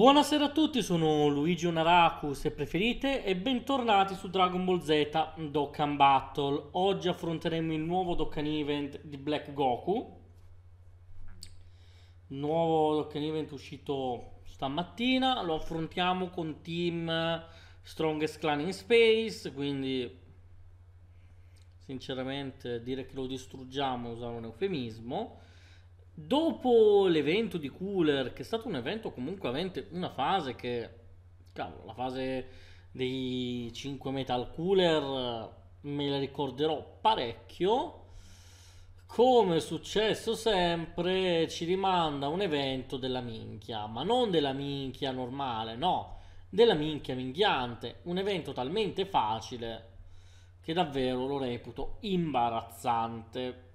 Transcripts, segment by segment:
Buonasera a tutti, sono Luigi Onaraku se preferite e bentornati su Dragon Ball Z Dokkan Battle. Oggi affronteremo il nuovo Dokkan Event di Black Goku. Nuovo Dokkan Event uscito stamattina, lo affrontiamo con team Strongest Clan in Space, quindi sinceramente dire che lo distruggiamo usare un eufemismo. Dopo l'evento di Cooler, che è stato un evento comunque avente una fase che, cavolo, la fase dei 5 metal cooler eh, me la ricorderò parecchio. Come è successo sempre, ci rimanda un evento della minchia, ma non della minchia normale, no, della minchia minghiante, Un evento talmente facile che davvero lo reputo imbarazzante.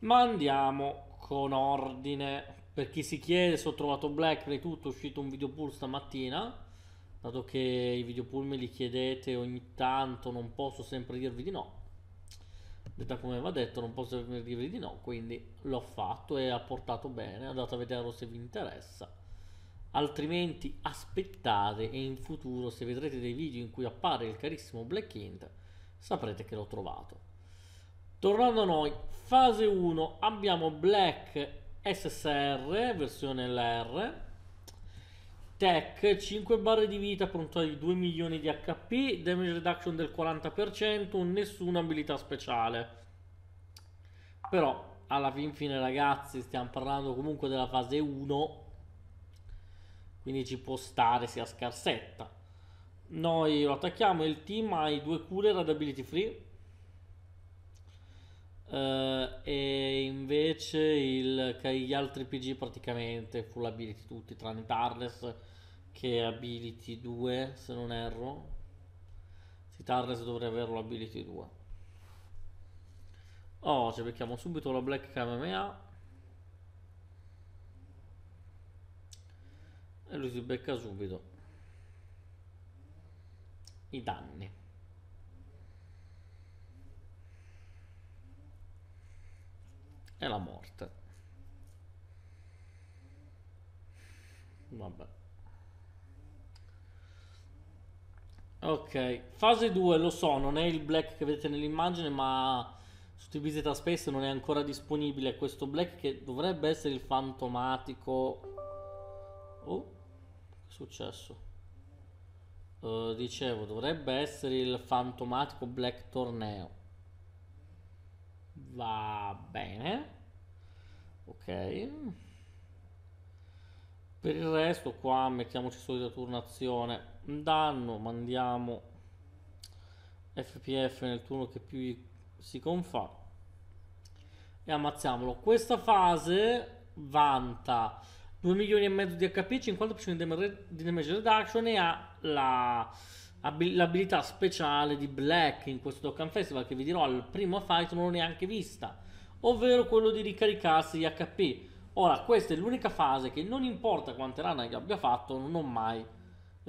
Ma andiamo con ordine. Per chi si chiede, se ho trovato Blackberry tutto, è uscito un video pool stamattina. Dato che i video pool me li chiedete ogni tanto, non posso sempre dirvi di no. Detta come va detto, non posso sempre dirvi di no, quindi l'ho fatto e ha portato bene. Andate a vederlo se vi interessa. Altrimenti aspettate e in futuro se vedrete dei video in cui appare il carissimo Black Hint saprete che l'ho trovato. Tornando a noi, fase 1 abbiamo Black SSR, versione LR, Tech, 5 barre di vita, puntuale di 2 milioni di HP, damage reduction del 40%, nessuna abilità speciale. Però, alla fin fine ragazzi, stiamo parlando comunque della fase 1, quindi ci può stare sia scarsetta. Noi lo attacchiamo, il team ha i due cure ad ability free, Uh, e invece il, gli altri PG praticamente full ability tutti tranne Tarles che è ability 2 se non erro sì, Tarles dovrebbe averlo ability 2 oh ci becchiamo subito la Black Kamea e lui si becca subito i danni e la morte. Vabbè. Ok, fase 2 lo so, non è il black che vedete nell'immagine, ma su Tibisita Space non è ancora disponibile questo black che dovrebbe essere il fantomatico. Oh, che è successo? Uh, dicevo, dovrebbe essere il fantomatico black torneo va bene ok per il resto qua mettiamoci solita turnazione danno mandiamo fpf nel turno che più si confà e ammazziamolo questa fase vanta 2 milioni e mezzo di HP 50% di damage reduction e ha la l'abilità speciale di Black in questo Dokkan Festival che vi dirò al primo fight non l'ho neanche vista, ovvero quello di ricaricarsi gli HP. Ora, questa è l'unica fase che non importa quante rane abbia fatto, non ho mai,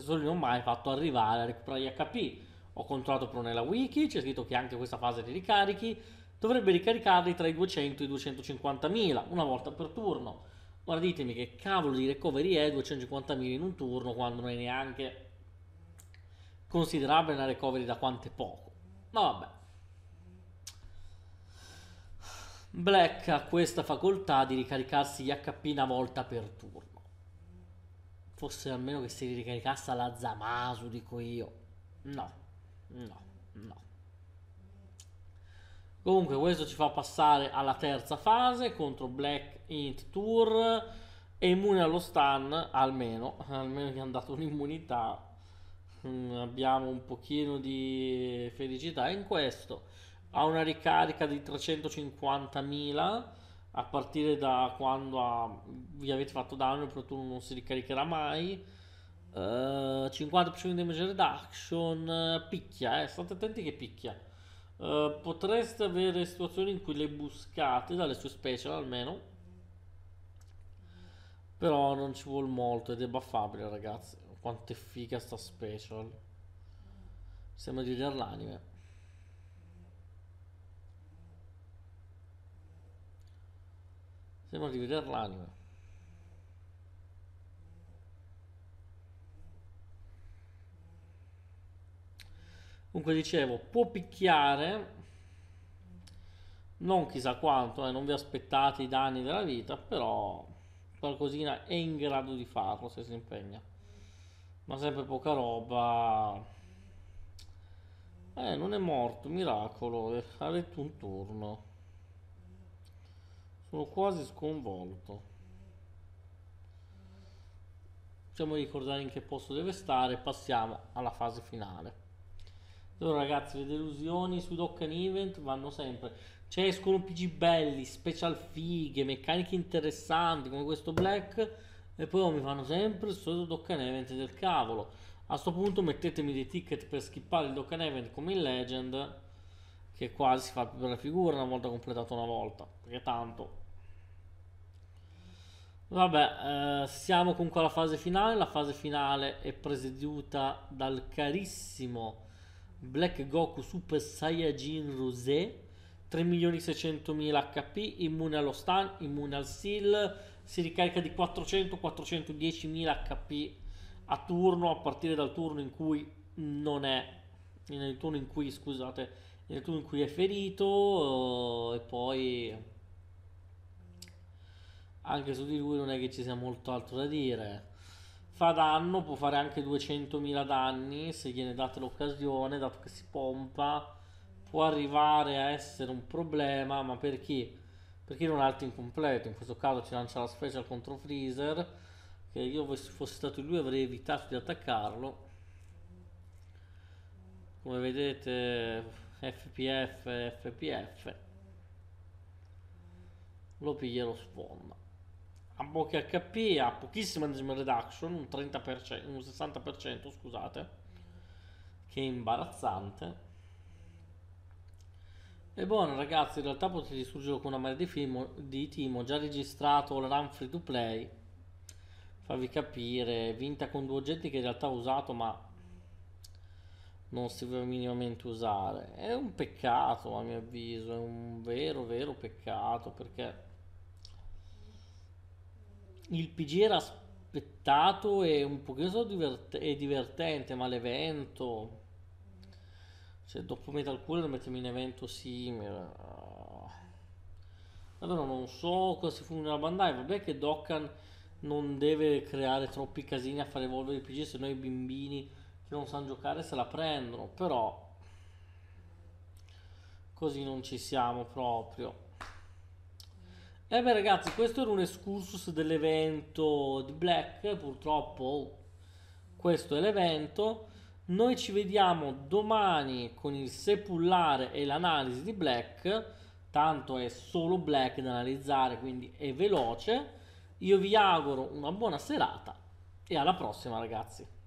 non ho mai fatto arrivare a recuperare gli HP. Ho controllato però nella wiki, c'è scritto che anche questa fase di ricarichi dovrebbe ricaricarli tra i 200 e i 250.000, una volta per turno. Ora ditemi che cavolo di recovery è 250.000 in un turno quando non è neanche considerabile una recovery da quanto è poco. Ma vabbè. Black ha questa facoltà di ricaricarsi gli HP una volta per turno. Forse almeno che si ricaricasse la Zamasu, dico io. No, no, no. Comunque questo ci fa passare alla terza fase contro Black Int Tour. È immune allo stun, almeno, almeno gli hanno dato un'immunità Mm, abbiamo un pochino di felicità in questo. Ha una ricarica di 350.000 a partire da quando ha, vi avete fatto danno, il Pro Tool non si ricaricherà mai. Uh, eh, 50% di image reduction picchia, eh, state attenti che picchia. Uh, potreste avere situazioni in cui le buscate dalle sue special almeno però non ci vuole molto ed è baffabile ragazzi quanto è figa sta special. Sembra di vedere l'anime. Sembra di vedere l'anime. Comunque dicevo, può picchiare, non chissà quanto, eh, non vi aspettate i danni della vita, però qualcosina è in grado di farlo se si impegna ma sempre poca roba. Eh, non è morto, miracolo, ha letto un turno. Sono quasi sconvolto. Facciamo ricordare in che posto deve stare passiamo alla fase finale. Allora ragazzi, le delusioni su Dokkan Event vanno sempre. Cioè escono PG belli, special fighe, meccaniche interessanti come questo Black e poi mi fanno sempre il solito Dokkan Event del cavolo. A questo punto mettetemi dei ticket per skippare il Dokkan Event come in Legend, che quasi si fa più bella figura una volta completato una volta, perché tanto... Vabbè, eh, siamo comunque alla fase finale, la fase finale è presieduta dal carissimo Black Goku Super Saiyajin Rosé, 3.600.000 HP, immune allo stun, immune al seal, si ricarica di 400-410.000 HP a turno a partire dal turno in cui non è nel turno in cui scusate nel turno in cui è ferito eh, e poi anche su di lui non è che ci sia molto altro da dire fa danno può fare anche 200.000 danni se gliene date l'occasione dato che si pompa può arrivare a essere un problema ma per chi perché era un alt incompleto, in questo caso ci lancia la special contro Freezer, che io se fossi stato lui avrei evitato di attaccarlo. Come vedete FPF, FPF, lo piglia lo sfonda. Ha pochi HP, ha pochissima enzyme reduction, un, 30%, un 60% scusate, che imbarazzante. E buono ragazzi, in realtà potete distruggerlo con una marea di, film, di team, ho già registrato la run free to play, farvi capire, vinta con due oggetti che in realtà ho usato ma non si deve minimamente usare. È un peccato a mio avviso, è un vero vero peccato perché il PG era aspettato e un pochino divert- divertente ma l'evento cioè, dopo Metal Cooler mettermi in evento simile. Davvero eh, non so cosa si fumi nella Bandai. Vabbè che Dokkan non deve creare troppi casini a fare evolvere il PG, se no i bambini che non sanno giocare se la prendono. Però così non ci siamo proprio. E beh ragazzi, questo era un excursus dell'evento di Black, purtroppo oh, questo è l'evento. Noi ci vediamo domani con il sepullare e l'analisi di Black, tanto è solo Black da analizzare, quindi è veloce. Io vi auguro una buona serata e alla prossima ragazzi.